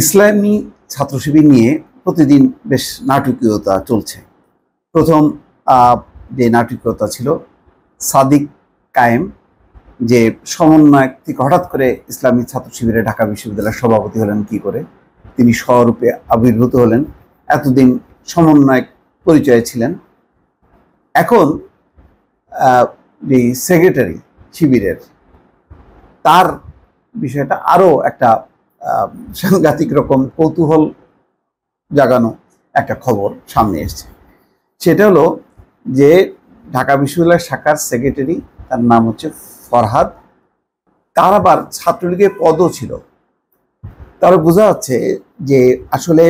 ইসলামী ছাত্র শিবির নিয়ে প্রতিদিন বেশ নাটকীয়তা চলছে প্রথম যে নাটকীয়তা ছিল সাদিক কায়েম যে সমন্বয় থেকে হঠাৎ করে ইসলামী ছাত্র শিবিরে ঢাকা বিশ্ববিদ্যালয়ের সভাপতি হলেন কি করে তিনি স্বরূপে আবির্ভূত হলেন এতদিন সমন্বয়ক পরিচয়ে ছিলেন এখন যে সেক্রেটারি শিবিরের তার বিষয়টা আরও একটা সাংঘাতিক রকম কৌতূহল জাগানো একটা খবর সামনে এসছে সেটা হলো যে ঢাকা বিশ্ববিদ্যালয়ের শাখার সেক্রেটারি তার নাম হচ্ছে ফরহাদ তার আবার ছাত্রলীগের পদও ছিল তার বোঝা যাচ্ছে যে আসলে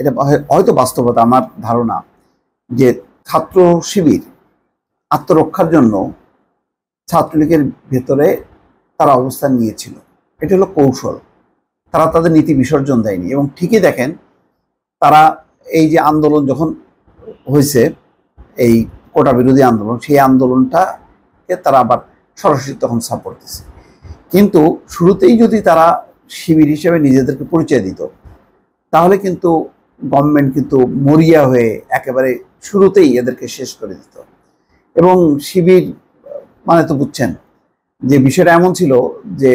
এটা হয়তো বাস্তবতা আমার ধারণা যে ছাত্র শিবির আত্মরক্ষার জন্য ছাত্রলীগের ভেতরে তারা অবস্থান নিয়েছিল এটা হলো কৌশল তারা তাদের নীতি বিসর্জন দেয়নি এবং ঠিকই দেখেন তারা এই যে আন্দোলন যখন হয়েছে এই কোটা বিরোধী আন্দোলন সেই আন্দোলনটাকে তারা আবার সরাসরি তখন সাপোর্ট দিচ্ছে কিন্তু শুরুতেই যদি তারা শিবির হিসেবে নিজেদেরকে পরিচয় দিত তাহলে কিন্তু গভর্নমেন্ট কিন্তু মরিয়া হয়ে একেবারে শুরুতেই এদেরকে শেষ করে দিত এবং শিবির মানে তো বুঝছেন যে বিষয়টা এমন ছিল যে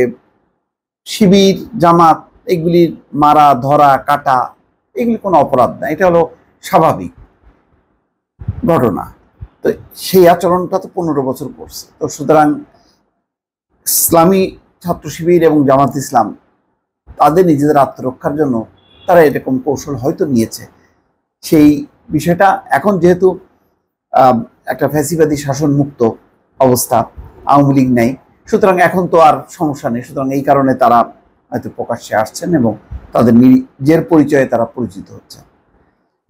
শিবির জামাত এগুলির মারা ধরা কাটা এগুলি কোনো অপরাধ না এটা হলো স্বাভাবিক ঘটনা তো সেই আচরণটা তো পনেরো বছর করছে তো সুতরাং ইসলামী ছাত্র শিবির এবং জামাত ইসলাম তাদের নিজেদের আত্মরক্ষার জন্য তারা এরকম কৌশল হয়তো নিয়েছে সেই বিষয়টা এখন যেহেতু একটা ফ্যাসিবাদী শাসন মুক্ত অবস্থা আওয়ামী লীগ নেই সুতরাং এখন তো আর সমস্যা নেই সুতরাং এই কারণে তারা হয়তো প্রকাশ্যে আসছেন এবং তাদের নিজের পরিচয়ে তারা পরিচিত হচ্ছেন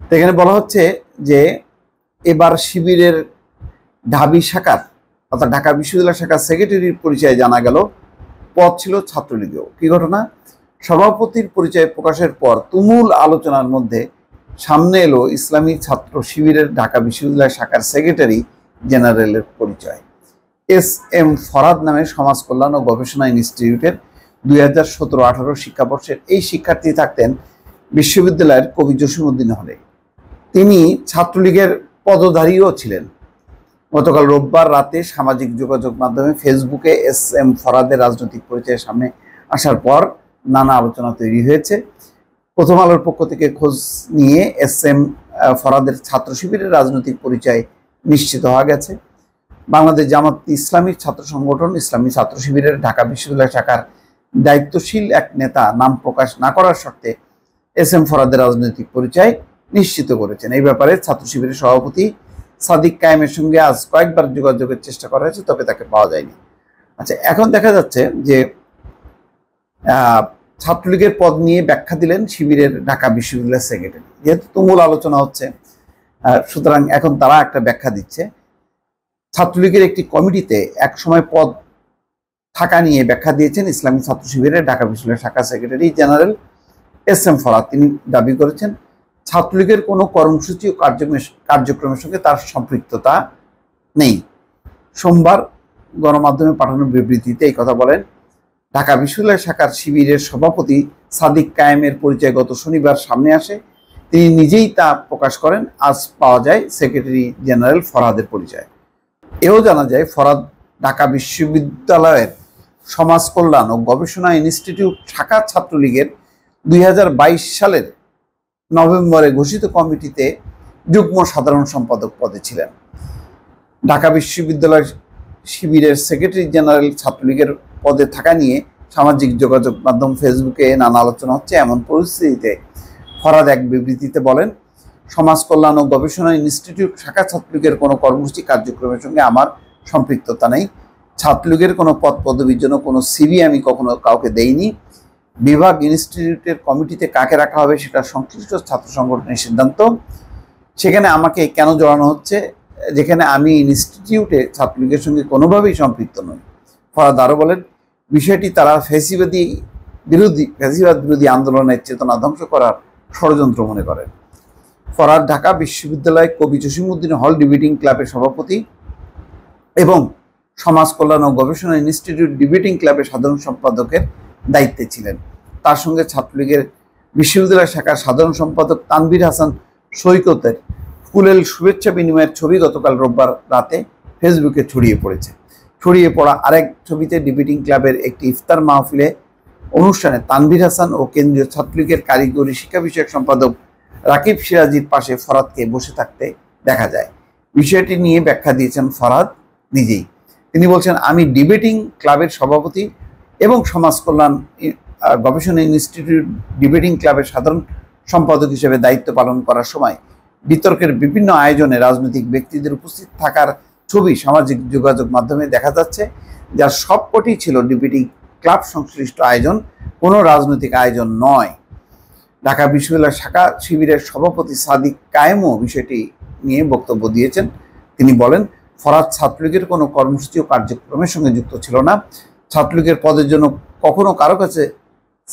তো এখানে বলা হচ্ছে যে এবার শিবিরের ঢাবি শাখার অর্থাৎ ঢাকা বিশ্ববিদ্যালয় শাখার সেক্রেটারির পরিচয়ে জানা গেল পথ ছিল ছাত্রলীগেও কি ঘটনা সভাপতির পরিচয় প্রকাশের পর তুমুল আলোচনার মধ্যে সামনে এলো ইসলামী ছাত্র শিবিরের ঢাকা বিশ্ববিদ্যালয় শাখার সেক্রেটারি জেনারেলের পরিচয় এস এম ফরাদ নামে সমাজ কল্যাণ ও গবেষণা ইনস্টিটিউটের দুই হাজার সতেরো আঠারো শিক্ষাবর্ষের এই শিক্ষার্থী থাকতেন বিশ্ববিদ্যালয়ের কবি জসিমুদ্দিন হলে তিনি ছাত্রলীগের পদধারীও ছিলেন গতকাল রোববার রাতে সামাজিক যোগাযোগ মাধ্যমে ফেসবুকে এস এম ফরাদের রাজনৈতিক পরিচয়ের সামনে আসার পর নানা আলোচনা তৈরি হয়েছে প্রথম আলোর পক্ষ থেকে খোঁজ নিয়ে এস এম ফরাদের ছাত্র শিবিরের রাজনৈতিক পরিচয় নিশ্চিত হওয়া গেছে বাংলাদেশ জামাত ইসলামী ছাত্র সংগঠন ইসলামী ছাত্র শিবিরের ঢাকা বিশ্ববিদ্যালয় শাখার দায়িত্বশীল এক নেতা নাম প্রকাশ না করার শর্তে এস এম ফরাদের রাজনৈতিক পরিচয় নিশ্চিত করেছেন এই ব্যাপারে ছাত্র শিবিরের সভাপতি সাদিক কায়েমের সঙ্গে আজ কয়েকবার যোগাযোগের চেষ্টা করা হয়েছে তবে তাকে পাওয়া যায়নি আচ্ছা এখন দেখা যাচ্ছে যে ছাত্রলীগের পদ নিয়ে ব্যাখ্যা দিলেন শিবিরের ঢাকা বিশ্ববিদ্যালয়ের সেক্রেটারি যেহেতু তুমুল আলোচনা হচ্ছে সুতরাং এখন তারা একটা ব্যাখ্যা দিচ্ছে ছাত্রলীগের একটি কমিটিতে এক সময় পদ থাকা নিয়ে ব্যাখ্যা দিয়েছেন ইসলামী ছাত্র শিবিরের ঢাকা বিশ্ববিদ্যালয়ের শাখা secretary general S M Farhat তিনি দাবি করেছেন ছাত্রলীগের কোনো কর্মসূচি ও কার্যক্রমের সঙ্গে তার সম্পৃক্ততা নেই সোমবার গণমাধ্যমে পাঠানো বিবৃতিতে এই কথা বলেন ঢাকা বিশ্ববিদ্যালয় শাখার শিবিরের সভাপতি সাদিক কায়েমের পরিচয় গত শনিবার সামনে আসে তিনি নিজেই তা প্রকাশ করেন আজ পাওয়া যায় সেক্রেটারি জেনারেল ফরাদের পরিচয় এও জানা যায় ফরাদ ঢাকা বিশ্ববিদ্যালয়ের সমাজ কল্যাণ ও গবেষণা ইনস্টিটিউট ঢাকা ছাত্রলীগের দুই সালের নভেম্বরে ঘোষিত কমিটিতে যুগ্ম সাধারণ সম্পাদক পদে ছিলেন ঢাকা বিশ্ববিদ্যালয় শিবিরের সেক্রেটারি জেনারেল ছাত্রলীগের পদে থাকা নিয়ে সামাজিক যোগাযোগ মাধ্যম ফেসবুকে নানা আলোচনা হচ্ছে এমন পরিস্থিতিতে ফরাদ এক বিবৃতিতে বলেন সমাজ কল্যাণ ও গবেষণা ইনস্টিটিউট শাখা ছাত্রলীগের কোনো কর্মসূচি কার্যক্রমের সঙ্গে আমার সম্পৃক্ততা নেই ছাত্রলীগের কোনো পদ পদবীর জন্য কোনো সিভি আমি কখনো কাউকে দেইনি বিভাগ ইনস্টিটিউটের কমিটিতে কাকে রাখা হবে সেটা সংশ্লিষ্ট ছাত্র সংগঠনের সিদ্ধান্ত সেখানে আমাকে কেন জড়ানো হচ্ছে যেখানে আমি ইনস্টিটিউটে ছাত্রলীগের সঙ্গে কোনোভাবেই সম্পৃক্ত নই ফরাদ আরও বলেন বিষয়টি তারা ফেসিবাদী বিরোধী ফেসিবাদ বিরোধী আন্দোলনের চেতনা ধ্বংস করার ষড়যন্ত্র মনে করেন ফরাদ ঢাকা বিশ্ববিদ্যালয় কবি জসিমুদ্দিন হল ডিবেটিং ক্লাবের সভাপতি এবং সমাজ কল্যাণ ও গবেষণা ইনস্টিটিউট ডিবেটিং ক্লাবের সাধারণ সম্পাদকের দায়িত্বে ছিলেন তার সঙ্গে ছাত্রলীগের বিশ্ববিদ্যালয় শাখার সাধারণ সম্পাদক তানবির হাসান সৈকতের ফুলেল শুভেচ্ছা বিনিময়ের ছবি গতকাল রোববার রাতে ফেসবুকে ছড়িয়ে পড়েছে ছড়িয়ে পড়া আরেক ছবিতে ডিবেটিং ক্লাবের একটি ইফতার মাহফিলে অনুষ্ঠানে তানবির হাসান ও কেন্দ্রীয় ছাত্রলীগের কারিগরি শিক্ষা বিষয়ক সম্পাদক রাকিব সিরাজির পাশে ফরাদকে বসে থাকতে দেখা যায় বিষয়টি নিয়ে ব্যাখ্যা দিয়েছেন ফরাদ নিজেই তিনি বলছেন আমি ডিবেটিং ক্লাবের সভাপতি এবং সমাজ কল্যাণ গবেষণা ইনস্টিটিউট ডিবেটিং ক্লাবের সাধারণ সম্পাদক হিসেবে দায়িত্ব পালন করার সময় বিতর্কের বিভিন্ন আয়োজনে রাজনৈতিক ব্যক্তিদের উপস্থিত থাকার ছবি সামাজিক যোগাযোগ মাধ্যমে দেখা যাচ্ছে যার সবকটি ছিল ডিবেটিং ক্লাব সংশ্লিষ্ট আয়োজন কোনো রাজনৈতিক আয়োজন নয় ঢাকা বিশ্ববিদ্যালয় শাখা শিবিরের সভাপতি সাদিক কায়েমও বিষয়টি নিয়ে বক্তব্য দিয়েছেন তিনি বলেন ফরাজ ছাত্রলীগের কোনো কর্মসূচি ও কার্যক্রমের সঙ্গে যুক্ত ছিল না ছাত্রলীগের পদের জন্য কখনো কারো কাছে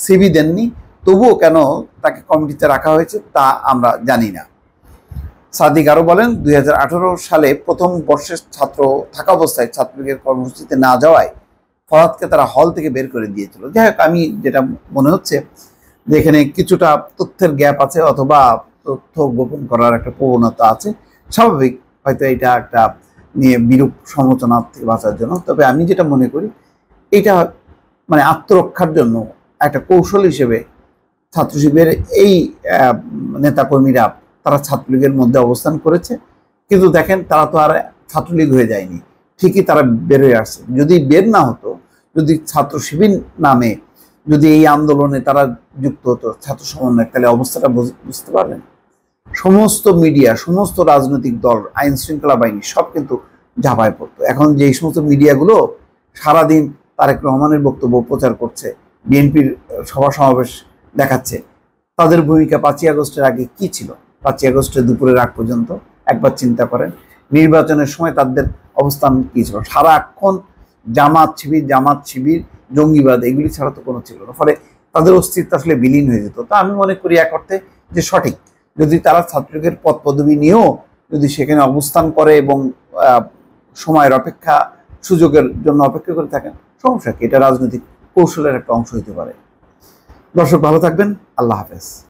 সিবি দেননি তবুও কেন তাকে কমিটিতে রাখা হয়েছে তা আমরা জানি না সাদিক আরও বলেন দুই সালে প্রথম বর্ষের ছাত্র থাকা অবস্থায় ছাত্রলীগের কর্মসূচিতে না যাওয়ায় ফরাদকে তারা হল থেকে বের করে দিয়েছিল যাই হোক আমি যেটা মনে হচ্ছে যে এখানে কিছুটা তথ্যের গ্যাপ আছে অথবা তথ্য গোপন করার একটা প্রবণতা আছে স্বাভাবিক হয়তো এটা একটা নিয়ে বিরূপ সমালোচনা থেকে বাঁচার জন্য তবে আমি যেটা মনে করি এটা মানে আত্মরক্ষার জন্য একটা কৌশল হিসেবে ছাত্র শিবিরের এই নেতাকর্মীরা তারা ছাত্রলীগের মধ্যে অবস্থান করেছে কিন্তু দেখেন তারা তো আর ছাত্রলীগ হয়ে যায়নি ঠিকই তারা বেরোয় আসছে যদি বের না হতো যদি ছাত্র শিবির নামে যদি এই আন্দোলনে তারা যুক্ত হতো ছাত্র সমন্বয় তাহলে অবস্থাটা বুঝতে পারবেন সমস্ত মিডিয়া সমস্ত রাজনৈতিক দল আইন শৃঙ্খলা বাহিনী সব কিন্তু ঝাঁপায় পড়তো এখন যে সমস্ত মিডিয়াগুলো সারাদিন তারেক রহমানের বক্তব্য প্রচার করছে বিএনপির সভা সমাবেশ দেখাচ্ছে তাদের ভূমিকা পাঁচই আগস্টের আগে কি ছিল পাঁচই আগস্টের দুপুরের আগ পর্যন্ত একবার চিন্তা করেন নির্বাচনের সময় তাদের অবস্থান কী ছিল সারাক্ষণ জামাত শিবির জামাত শিবির জঙ্গিবাদ এগুলি ছাড়া তো কোনো ছিল না ফলে তাদের অস্তিত্ব আসলে বিলীন হয়ে যেত তা আমি মনে করি এক অর্থে যে সঠিক যদি তারা ছাত্রলীগের পদ পদবি নিয়েও যদি সেখানে অবস্থান করে এবং সময়ের অপেক্ষা সুযোগের জন্য অপেক্ষা করে থাকেন সমস্যা কি এটা রাজনৈতিক কৌশলের একটা অংশ হতে পারে দর্শক ভালো থাকবেন আল্লাহ হাফেজ